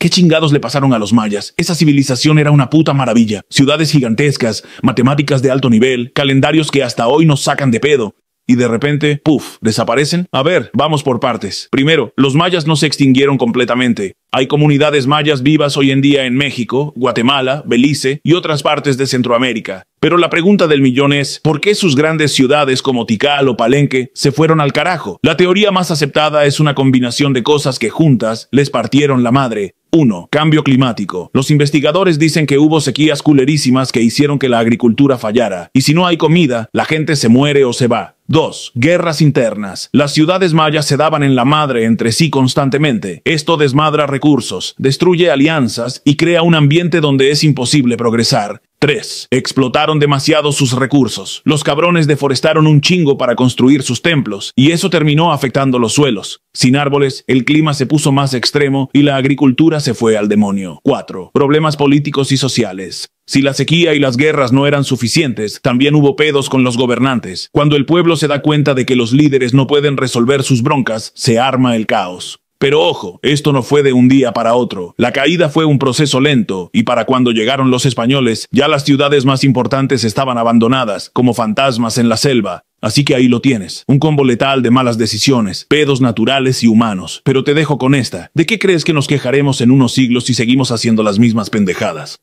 ¿Qué chingados le pasaron a los mayas? Esa civilización era una puta maravilla. Ciudades gigantescas, matemáticas de alto nivel, calendarios que hasta hoy nos sacan de pedo. Y de repente, puff, desaparecen. A ver, vamos por partes. Primero, los mayas no se extinguieron completamente. Hay comunidades mayas vivas hoy en día en México, Guatemala, Belice y otras partes de Centroamérica. Pero la pregunta del millón es, ¿por qué sus grandes ciudades como Tikal o Palenque se fueron al carajo? La teoría más aceptada es una combinación de cosas que juntas les partieron la madre, 1. Cambio climático. Los investigadores dicen que hubo sequías culerísimas que hicieron que la agricultura fallara, y si no hay comida, la gente se muere o se va. 2. Guerras internas. Las ciudades mayas se daban en la madre entre sí constantemente. Esto desmadra recursos, destruye alianzas y crea un ambiente donde es imposible progresar. 3. Explotaron demasiado sus recursos. Los cabrones deforestaron un chingo para construir sus templos, y eso terminó afectando los suelos. Sin árboles, el clima se puso más extremo y la agricultura se fue al demonio. 4. Problemas políticos y sociales. Si la sequía y las guerras no eran suficientes, también hubo pedos con los gobernantes. Cuando el pueblo se da cuenta de que los líderes no pueden resolver sus broncas, se arma el caos. Pero ojo, esto no fue de un día para otro. La caída fue un proceso lento, y para cuando llegaron los españoles, ya las ciudades más importantes estaban abandonadas, como fantasmas en la selva. Así que ahí lo tienes, un combo letal de malas decisiones, pedos naturales y humanos. Pero te dejo con esta, ¿de qué crees que nos quejaremos en unos siglos si seguimos haciendo las mismas pendejadas?